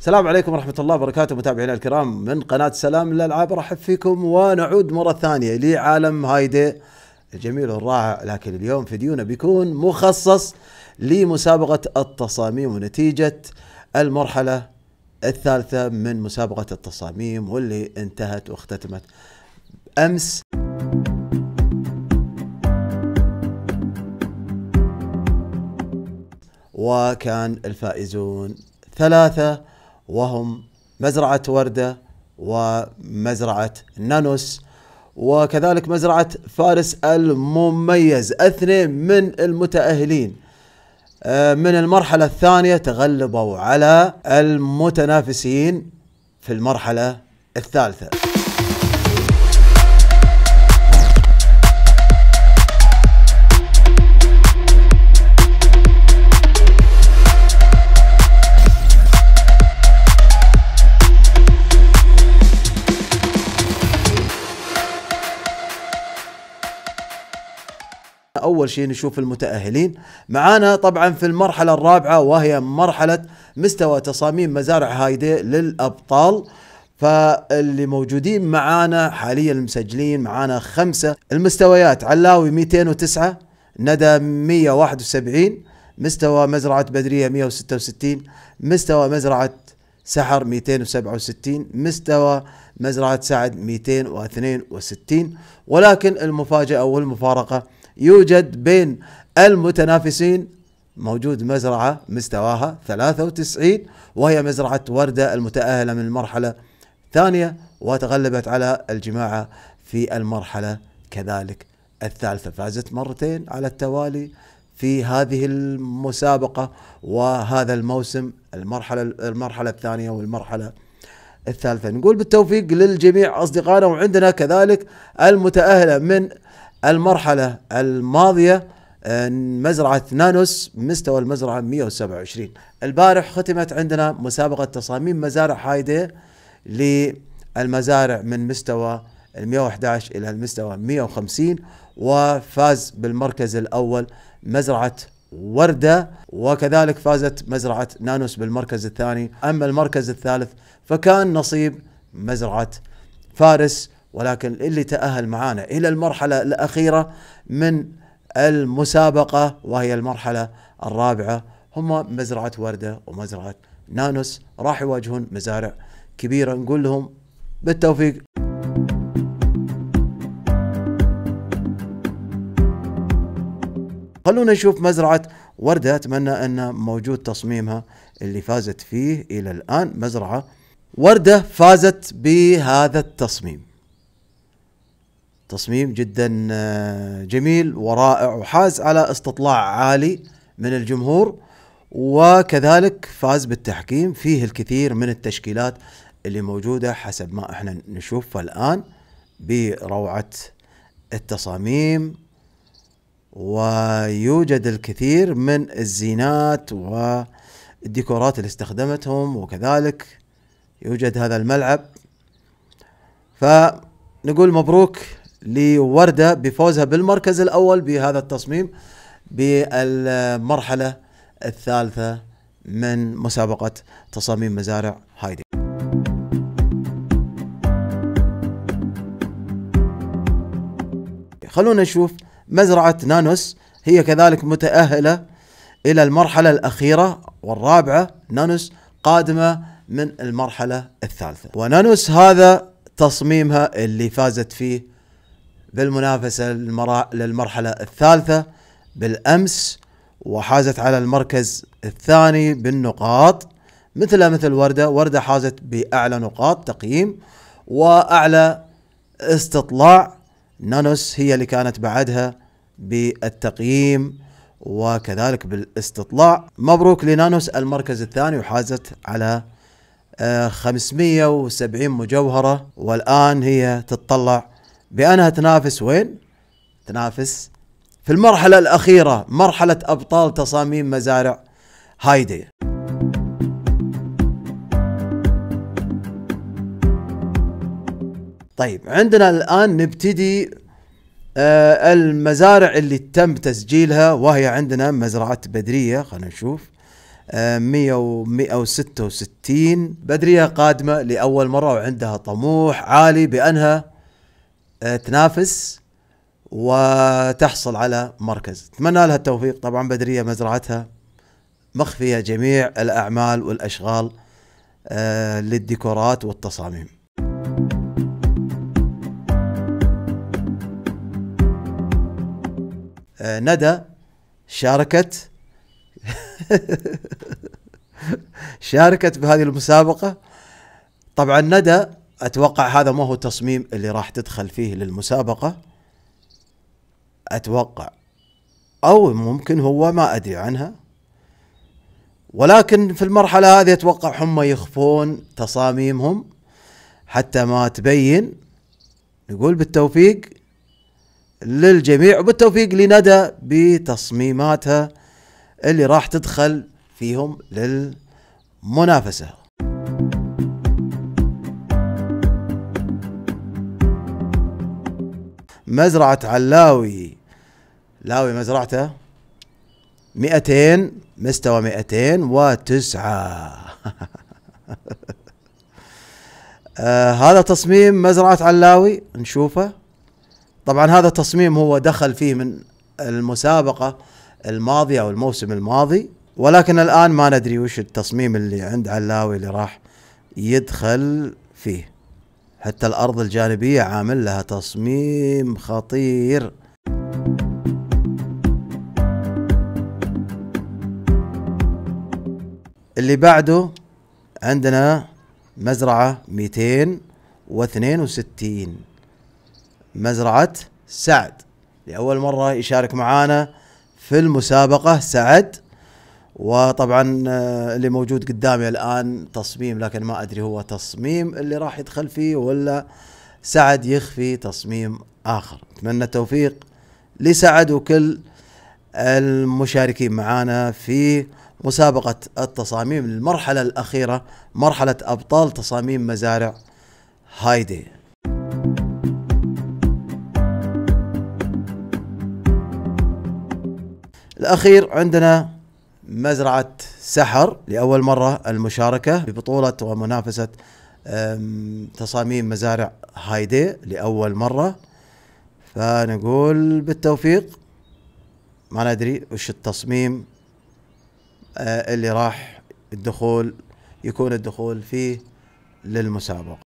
السلام عليكم ورحمة الله وبركاته متابعينا الكرام من قناة سلام للألعاب رحب فيكم ونعود مرة ثانية لعالم هايدي الجميل والرائع لكن اليوم فيديونا بيكون مخصص لمسابقة التصاميم ونتيجة المرحلة الثالثة من مسابقة التصاميم واللي انتهت واختتمت أمس وكان الفائزون ثلاثة وهم مزرعة وردة ومزرعة نانوس وكذلك مزرعة فارس المميز اثنين من المتأهلين آه، من المرحلة الثانية تغلبوا على المتنافسين في المرحلة الثالثة اول شيء نشوف المتاهلين معانا طبعا في المرحله الرابعه وهي مرحله مستوى تصاميم مزارع هايدي للابطال فاللي موجودين معانا حاليا المسجلين معانا خمسة المستويات علاوي 209 ندى 171 مستوى مزرعة بدرية 166 مستوى مزرعة سحر 267 مستوى مزرعة سعد 262 ولكن المفاجأة والمفارقة يوجد بين المتنافسين موجود مزرعة مستواها 93 وهي مزرعة وردة المتأهلة من المرحلة الثانية وتغلبت على الجماعة في المرحلة كذلك الثالثة فازت مرتين على التوالي في هذه المسابقة وهذا الموسم المرحلة المرحلة الثانية والمرحلة الثالثة نقول بالتوفيق للجميع أصدقائنا وعندنا كذلك المتأهلة من المرحلة الماضية آه، مزرعة نانوس مستوى المزرعة 127 البارح ختمت عندنا مسابقة تصاميم مزارع حايدة للمزارع من مستوى 111 إلى المستوى 150 وفاز بالمركز الأول مزرعة وردة وكذلك فازت مزرعة نانوس بالمركز الثاني أما المركز الثالث فكان نصيب مزرعة فارس ولكن اللي تأهل معانا إلى المرحلة الأخيرة من المسابقة وهي المرحلة الرابعة هم مزرعة وردة ومزرعة نانوس راح يواجهون مزارع كبيرة نقول لهم بالتوفيق خلونا نشوف مزرعة وردة أتمنى أن موجود تصميمها اللي فازت فيه إلى الآن مزرعة وردة فازت بهذا التصميم تصميم جدا آه، جميل ورائع وحاز على استطلاع عالي من الجمهور وكذلك فاز بالتحكيم فيه الكثير من التشكيلات اللي موجودة حسب ما احنا نشوفها الآن بروعة التصاميم ويوجد الكثير من الزينات والديكورات اللي استخدمتهم وكذلك يوجد هذا الملعب فنقول مبروك لوردة بفوزها بالمركز الأول بهذا التصميم بالمرحلة الثالثة من مسابقة تصاميم مزارع هايدي خلونا نشوف مزرعة نانوس هي كذلك متأهلة إلى المرحلة الأخيرة والرابعة نانوس قادمة من المرحلة الثالثة ونانوس هذا تصميمها اللي فازت فيه بالمنافسة للمرحلة الثالثة بالأمس وحازت على المركز الثاني بالنقاط مثل مثل وردة وردة حازت بأعلى نقاط تقييم وأعلى استطلاع نانوس هي اللي كانت بعدها بالتقييم وكذلك بالاستطلاع مبروك لنانوس المركز الثاني وحازت على 570 آه، مجوهرة والآن هي تتطلع بأنها تنافس وين؟ تنافس في المرحلة الأخيرة مرحلة أبطال تصاميم مزارع هايدي طيب عندنا الآن نبتدي آه، المزارع اللي تم تسجيلها وهي عندنا مزرعة بدرية خلينا نشوف آه 166 بدرية قادمة لأول مرة وعندها طموح عالي بأنها آه، تنافس وتحصل على مركز اتمنى لها التوفيق طبعا بدرية مزرعتها مخفية جميع الأعمال والأشغال آه، للديكورات والتصاميم آه، ندى شاركت شاركت بهذه المسابقة طبعا ندى اتوقع هذا ما هو التصميم اللي راح تدخل فيه للمسابقه اتوقع او ممكن هو ما ادري عنها ولكن في المرحله هذه اتوقع هم يخفون تصاميمهم حتى ما تبين نقول بالتوفيق للجميع وبالتوفيق لندى بتصميماتها اللي راح تدخل فيهم للمنافسه مزرعة علاوي لاوي مزرعته 200 مستوى 209 آه هذا تصميم مزرعة علاوي نشوفه طبعا هذا التصميم هو دخل فيه من المسابقة الماضية أو الموسم الماضي ولكن الآن ما ندري وش التصميم اللي عند علاوي اللي راح يدخل فيه حتى الأرض الجانبية عامل لها تصميم خطير اللي بعده عندنا مزرعة 262 مزرعة سعد لأول مرة يشارك معانا في المسابقة سعد وطبعا آه، اللي موجود قدامي الان تصميم لكن ما ادري هو تصميم اللي راح يدخل فيه ولا سعد يخفي تصميم اخر اتمنى التوفيق لسعد وكل المشاركين معانا في مسابقة التصاميم المرحلة الأخيرة مرحلة أبطال تصاميم مزارع هايدي الأخير عندنا مزرعة سحر لأول مرة المشاركة ببطولة ومنافسة تصاميم مزارع هايدي لأول مرة فنقول بالتوفيق ما ندري وش التصميم أه، اللي راح الدخول يكون الدخول فيه للمسابقة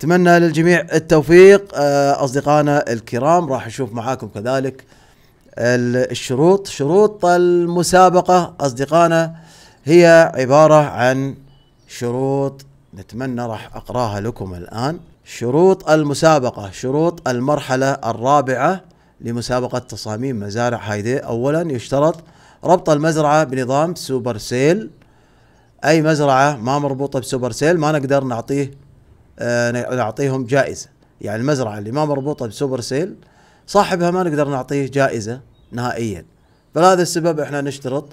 اتمنى للجميع التوفيق آه، اصدقائنا الكرام راح نشوف معاكم كذلك الشروط شروط المسابقه اصدقائنا هي عباره عن شروط نتمنى راح اقراها لكم الان شروط المسابقه شروط المرحله الرابعه لمسابقه تصاميم مزارع هايدي اولا يشترط ربط المزرعه بنظام سوبر سيل اي مزرعه ما مربوطه بسوبر سيل ما نقدر نعطيه آه، نعطيهم جائزه يعني المزرعه اللي ما مربوطه بسوبر سيل صاحبها ما نقدر نعطيه جائزه نهائيا فلهذا السبب احنا نشترط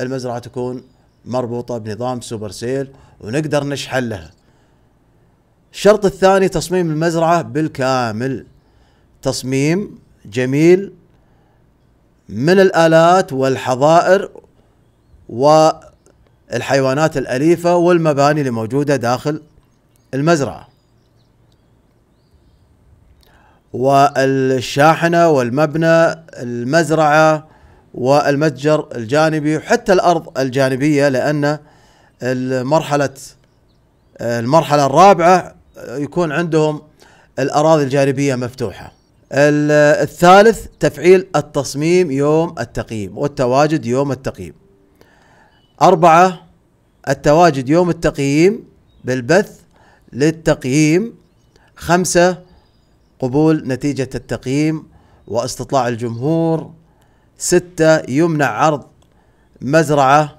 المزرعه تكون مربوطه بنظام سوبر سيل ونقدر نشحن لها الشرط الثاني تصميم المزرعه بالكامل تصميم جميل من الالات والحظائر والحيوانات الاليفه والمباني اللي موجوده داخل المزرعة والشاحنة والمبنى المزرعة والمتجر الجانبي وحتى الأرض الجانبية لأن المرحلة المرحلة الرابعة يكون عندهم الأراضي الجانبية مفتوحة الثالث تفعيل التصميم يوم التقييم والتواجد يوم التقييم أربعة التواجد يوم التقييم بالبث للتقييم خمسة قبول نتيجة التقييم واستطلاع الجمهور ستة يمنع عرض مزرعة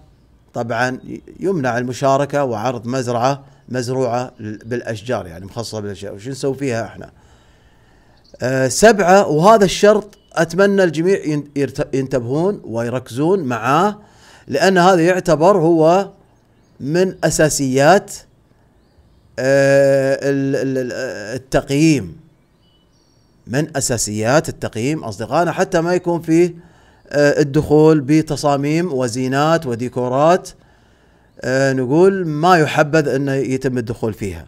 طبعا يمنع المشاركة وعرض مزرعة مزروعة بالأشجار يعني مخصصة بالأشجار وش نسوي فيها احنا آه، سبعة وهذا الشرط أتمنى الجميع ينتبهون ويركزون معاه لأن هذا يعتبر هو من أساسيات آه، التقييم من اساسيات التقييم اصدقائنا حتى ما يكون فيه آه، الدخول بتصاميم وزينات وديكورات آه، نقول ما يحبذ انه يتم الدخول فيها.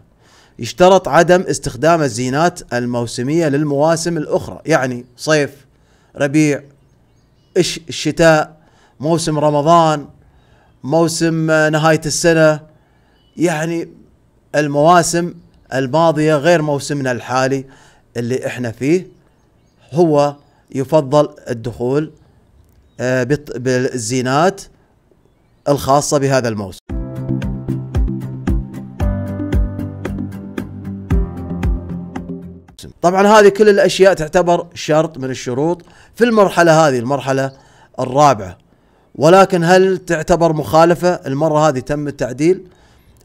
يشترط عدم استخدام الزينات الموسميه للمواسم الاخرى، يعني صيف، ربيع، الشتاء، موسم رمضان، موسم نهايه السنه، يعني المواسم الماضيه غير موسمنا الحالي اللي احنا فيه هو يفضل الدخول آه، بالزينات الخاصه بهذا الموسم طبعا هذه كل الاشياء تعتبر شرط من الشروط في المرحله هذه المرحله الرابعه ولكن هل تعتبر مخالفه المره هذه تم التعديل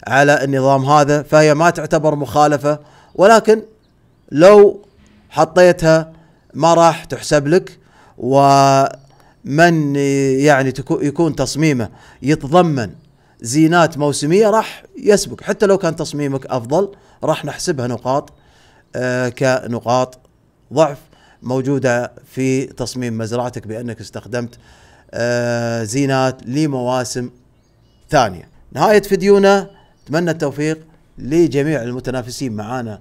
على النظام هذا فهي ما تعتبر مخالفه ولكن لو حطيتها ما راح تحسب لك ومن يعني يكون تصميمه يتضمن زينات موسميه راح يسبق حتى لو كان تصميمك افضل راح نحسبها نقاط آه، كنقاط ضعف موجوده في تصميم مزرعتك بانك استخدمت آه، زينات لمواسم ثانيه. نهايه فيديونا اتمنى التوفيق لجميع المتنافسين معانا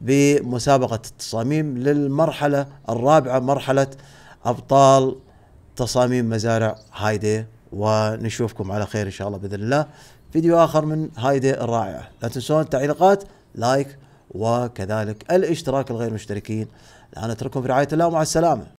بمسابقه التصاميم للمرحله الرابعه مرحله ابطال تصاميم مزارع هايدي ونشوفكم على خير ان شاء الله باذن الله فيديو اخر من هايدي الرائعه لا تنسون التعليقات لايك وكذلك الاشتراك الغير مشتركين الان اترككم في رعايه الله ومع السلامه